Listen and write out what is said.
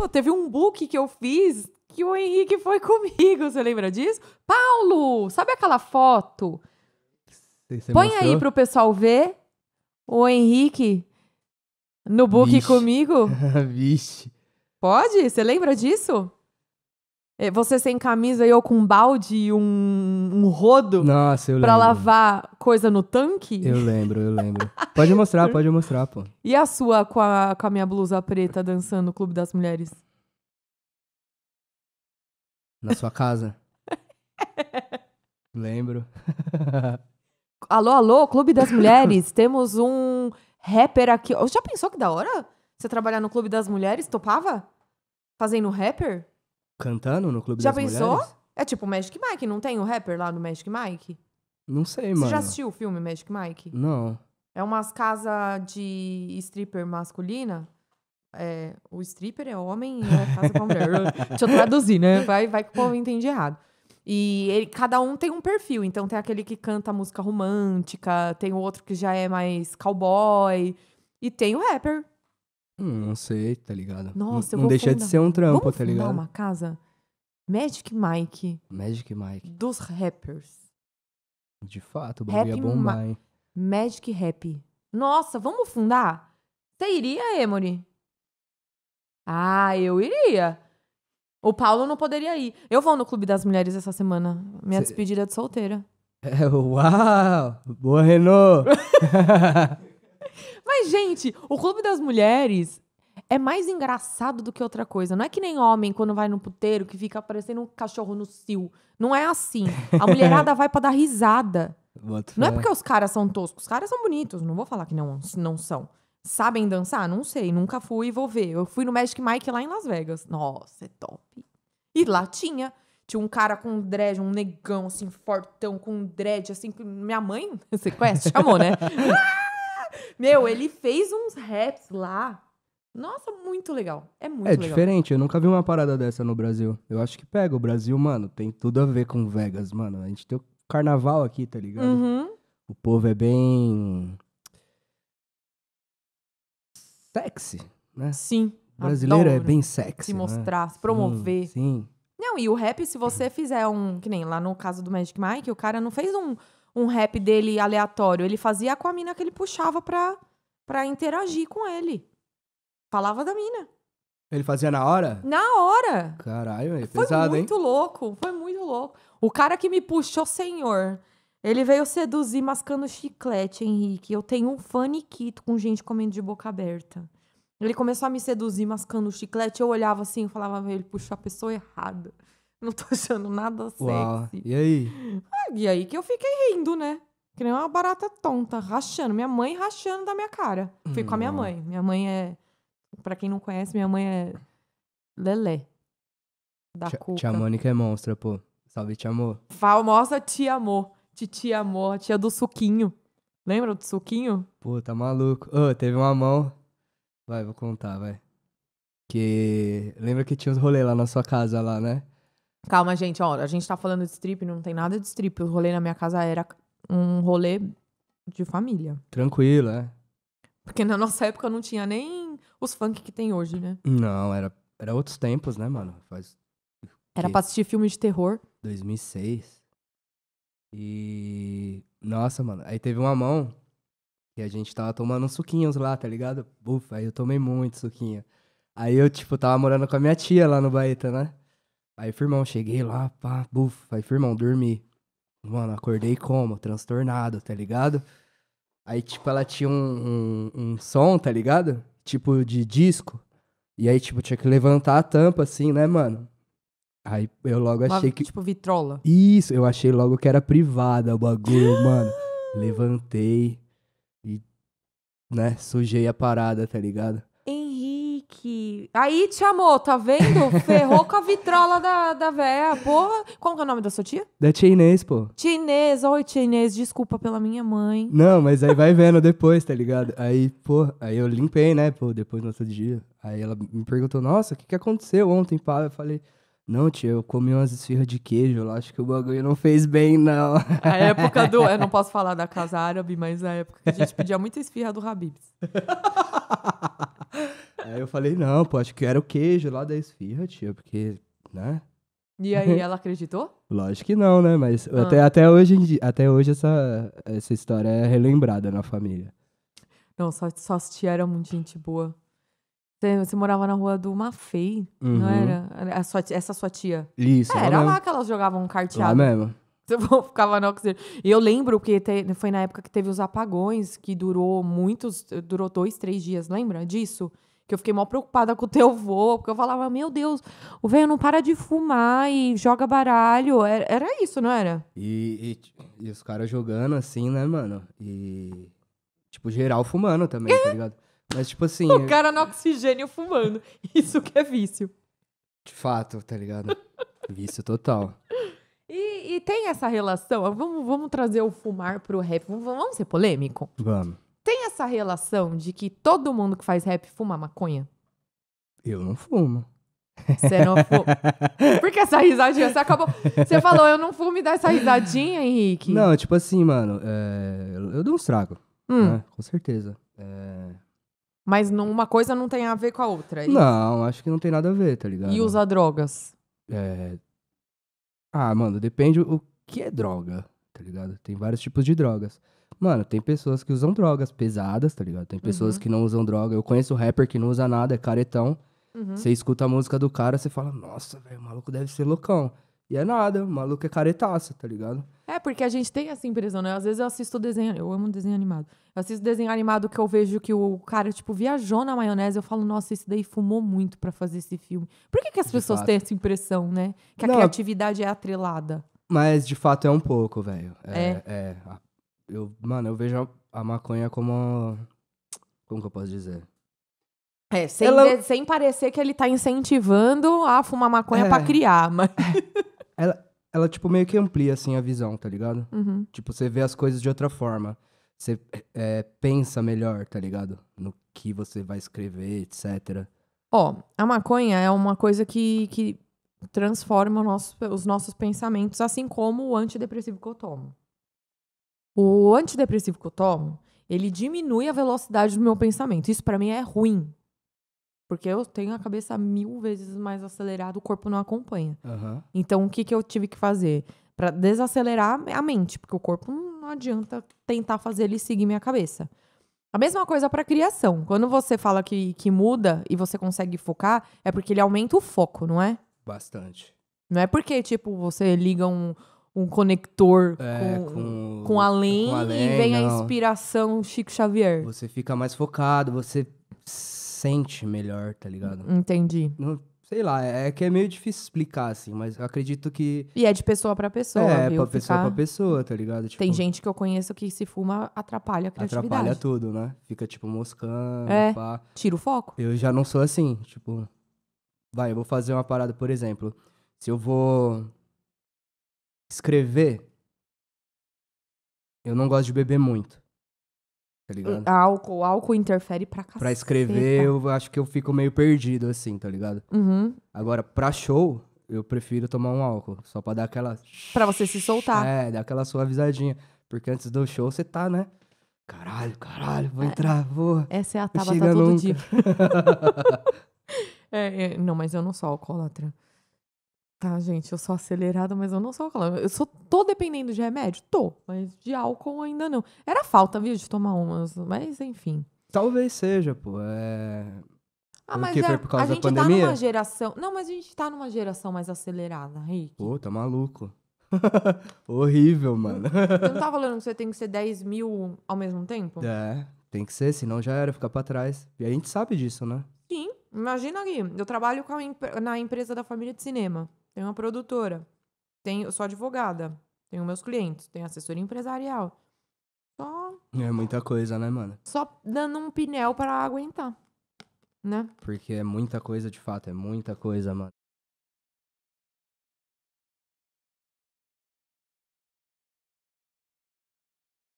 Pô, teve um book que eu fiz que o Henrique foi comigo, você lembra disso? Paulo, sabe aquela foto? Você Põe mostrou? aí pro pessoal ver o Henrique no book Vixe. comigo. Vixe. Pode? Você lembra disso? É, você sem camisa e eu com um balde e um, um rodo Nossa, pra lembro. lavar coisa no tanque? Eu lembro, eu lembro. pode mostrar, pode mostrar, pô. E a sua com a, com a minha blusa preta dançando no Clube das Mulheres? Na sua casa? lembro. alô, alô, Clube das Mulheres. Temos um rapper aqui. Já pensou que da hora? Você trabalhar no Clube das Mulheres? Topava? Fazendo rapper? Cantando no Clube já das pensou? Mulheres? É tipo o Magic Mike, não tem o rapper lá no Magic Mike? Não sei, mano. Você já assistiu o filme Magic Mike? Não. É umas casas de stripper masculina. É, o stripper é homem e a é casa com Deixa eu traduzir, né? Vai, vai que o povo entende errado. E ele, cada um tem um perfil. Então tem aquele que canta música romântica, tem o outro que já é mais cowboy. E tem o rapper Hum, não sei, tá ligado? Nossa, não, eu vou Não deixa fundar... de ser um trampo, Vamos tá ligado? uma casa Magic Mike. Magic Mike. Dos rappers. De fato, o bagulho Happy ia bombar, hein? Magic Rap. Nossa, vamos fundar? Você iria, Emory? Ah, eu iria. O Paulo não poderia ir. Eu vou no Clube das Mulheres essa semana. Minha Cê... despedida de solteira. É, uau! Boa, Renô. Mas, gente, o Clube das Mulheres é mais engraçado do que outra coisa. Não é que nem homem quando vai no puteiro que fica parecendo um cachorro no cio. Não é assim. A mulherada vai para dar risada. não é porque os caras são toscos. Os caras são bonitos. Não vou falar que não, não são. Sabem dançar? Não sei. Nunca fui e vou ver. Eu fui no Magic Mike lá em Las Vegas. Nossa, é top. E lá tinha. Tinha um cara com um dread, um negão, assim, fortão, com um dread, assim. Minha mãe, você conhece? Chamou, né? Meu, ele fez uns raps lá. Nossa, muito legal. É muito é legal. É diferente, eu nunca vi uma parada dessa no Brasil. Eu acho que pega. O Brasil, mano, tem tudo a ver com Vegas, mano. A gente tem o carnaval aqui, tá ligado? Uhum. O povo é bem. sexy, né? Sim. O brasileiro é né? bem sexy. Se né? mostrar, né? se promover. Sim, sim. Não, e o rap, se você fizer um. Que nem lá no caso do Magic Mike, o cara não fez um um rap dele aleatório. Ele fazia com a mina que ele puxava pra, pra interagir com ele. Falava da mina. Ele fazia na hora? Na hora! Caralho, é pesado, hein? Foi muito louco, foi muito louco. O cara que me puxou, senhor. Ele veio seduzir mascando chiclete, Henrique. Eu tenho um faniquito com gente comendo de boca aberta. Ele começou a me seduzir mascando chiclete. Eu olhava assim e falava, ele puxou a pessoa errada. Não tô achando nada sexy. Uau. E aí? Ah, e aí que eu fiquei rindo, né? Que nem uma barata tonta, rachando. Minha mãe rachando da minha cara. Fui hum. com a minha hum. mãe. Minha mãe é. Pra quem não conhece, minha mãe é. Lelé. Da Tia, Cuca. Tia Mônica é monstra, pô. Salve, tia amor. Famosa tia amor. Titi amor, tia do suquinho. Lembra do suquinho? Pô, tá maluco. Ô, oh, teve uma mão. Vai, vou contar, vai. Que. Lembra que tinha uns rolê lá na sua casa, lá, né? Calma, gente, ó, a gente tá falando de strip, não tem nada de strip. O rolê na minha casa era um rolê de família. Tranquilo, é. Porque na nossa época não tinha nem os funk que tem hoje, né? Não, era, era outros tempos, né, mano? Faz... Era pra assistir filme de terror. 2006. E. Nossa, mano. Aí teve uma mão que a gente tava tomando uns suquinhos lá, tá ligado? Ufa, aí eu tomei muito suquinho. Aí eu, tipo, tava morando com a minha tia lá no Baeta, né? Aí, firmão, cheguei lá, pá, bufa. Aí, firmão, dormi. Mano, acordei como? Transtornado, tá ligado? Aí, tipo, ela tinha um, um, um som, tá ligado? Tipo, de disco. E aí, tipo, tinha que levantar a tampa, assim, né, mano? Aí eu logo Uma, achei que. Tipo, vitrola. Isso, eu achei logo que era privada o bagulho, mano. Levantei e, né, sujei a parada, tá ligado? que. Aí te amou, tá vendo? Ferrou com a vitrola da, da véia, porra. Como que é o nome da sua tia? Da tia Inês, pô. Tia Inês, oi, tia Inês, desculpa pela minha mãe. Não, mas aí vai vendo depois, tá ligado? Aí, pô, aí eu limpei, né, pô, depois no outro dia. Aí ela me perguntou, nossa, o que, que aconteceu ontem, pá? Eu falei. Não, tia, eu comi umas esfirras de queijo lá, acho que o bagulho não fez bem, não. A época do. Eu não posso falar da casa árabe, mas a época que a gente pedia muita esfirra do Habibs. Aí eu falei, não, pô, acho que era o queijo lá da esfirra, tia, porque, né? E aí, ela acreditou? Lógico que não, né? Mas ah. até, até hoje, até hoje essa, essa história é relembrada na família. Não, só, só a tia era muito gente boa. Você, você, morava na rua do Mafei, uhum. não era? Sua, essa sua tia. Isso, é, Era lá mesmo. que elas jogavam um carteado. Lá mesmo. Você ficava no oxigênio. E eu lembro que te, foi na época que teve os apagões, que durou muitos, durou dois, três dias, lembra disso? Que eu fiquei mal preocupada com o teu avô, porque eu falava, meu Deus, o velho não para de fumar e joga baralho. Era, era isso, não era? E, e, e os caras jogando assim, né, mano? E. Tipo, geral fumando também, tá é. ligado? Mas, tipo assim. O cara no oxigênio fumando. Isso que é vício. De fato, tá ligado? vício total. E, e, tem essa relação. Vamos, vamos trazer o fumar pro rap. vamos ser polêmico? Vamos essa relação de que todo mundo que faz rap fuma maconha? Eu não fumo. Você não fuma. Por que essa risadinha? Você acabou. Você falou, eu não fumo e dá essa risadinha, Henrique? Não, tipo assim, mano, é... eu dou um estrago. Hum. Né? Com certeza. É... Mas uma coisa não tem a ver com a outra. É não, acho que não tem nada a ver, tá ligado? E usa drogas? É. Ah, mano, depende o que é droga, tá ligado? Tem vários tipos de drogas. Mano, tem pessoas que usam drogas pesadas, tá ligado? Tem pessoas uhum. que não usam droga. Eu conheço rapper que não usa nada, é caretão. Uhum. Você uhum. escuta a música do cara, você fala, nossa, velho, o maluco deve ser loucão. E é nada, o maluco é caretaça, tá ligado? É, porque a gente tem essa impressão, né? Às vezes eu assisto desenho, eu amo desenho animado. Eu assisto desenho animado que eu vejo que o cara, tipo, viajou na maionese, eu falo, nossa, esse daí fumou muito para fazer esse filme. Por que, que as de pessoas fato. têm essa impressão, né? Que a Não, criatividade é atrelada. Mas, de fato, é um pouco, velho. É, é. é eu, mano, eu vejo a maconha como. Como que eu posso dizer? É, sem, ela... de, é sem parecer que ele tá incentivando a fumar maconha é. pra criar, mas. ela, ela, tipo, meio que amplia, assim, a visão, tá ligado? Uhum. Tipo, você vê as coisas de outra forma. Você é, pensa melhor, tá ligado? No que você vai escrever, etc. Ó, a maconha é uma coisa que, que transforma nosso, os nossos pensamentos, assim como o antidepressivo que eu tomo. O antidepressivo que eu tomo, ele diminui a velocidade do meu pensamento. Isso para mim é ruim. Porque eu tenho a cabeça mil vezes mais acelerada, o corpo não acompanha. Uhum. Então, o que, que eu tive que fazer? para desacelerar a mente, porque o corpo não adianta tentar fazer ele seguir minha cabeça. A mesma coisa para criação. Quando você fala que, que muda e você consegue focar, é porque ele aumenta o foco, não é? Bastante. Não é porque, tipo, você liga um, um conector é, com, com, com, além, com além e vem não. a inspiração Chico Xavier. Você fica mais focado, você sente melhor, tá ligado? Entendi. Não, sei lá, é, é que é meio difícil explicar, assim, mas eu acredito que. E é de pessoa para pessoa. É, viu? pra pessoa ficar... pra pessoa, tá ligado? Tipo, Tem gente que eu conheço que se fuma atrapalha a criatividade. Atrapalha tudo, né? Fica, tipo, moscando, é, pá. Tira o foco. Eu já não sou assim, tipo. Vai, eu vou fazer uma parada, por exemplo. Se eu vou Escrever. Eu não gosto de beber muito. Tá hum, ligado? Álcool, álcool interfere pra cacete. Pra escrever, eu acho que eu fico meio perdido, assim, tá ligado? Uhum. Agora, pra show, eu prefiro tomar um álcool. Só pra dar aquela. Pra você se soltar. É, dar aquela suavizadinha. Porque antes do show você tá, né? Caralho, caralho, vou é. entrar, vou. Essa é a tá todo nunca. dia. é, é, não, mas eu não sou alcoólatra. Tá, gente, eu sou acelerada, mas eu não sou alcoólatra. Eu sou, tô dependendo de remédio? Tô, mas de álcool ainda não. Era falta, viu, de tomar umas, mas enfim. Talvez seja, pô. É... Ah, mas é, foi por causa a gente da pandemia? tá numa geração. Não, mas a gente tá numa geração mais acelerada, Rick. Pô, tá maluco. Horrível, mano. Você não tá falando que você tem que ser 10 mil ao mesmo tempo? É, tem que ser, senão já era ficar pra trás. E a gente sabe disso, né? Sim. Imagina aqui, eu trabalho a, na empresa da família de cinema tenho uma produtora, tenho, sou advogada, tenho meus clientes, tenho assessoria empresarial. Só. É muita coisa, né, mano? Só dando um pinel para aguentar, né? Porque é muita coisa de fato, é muita coisa, mano.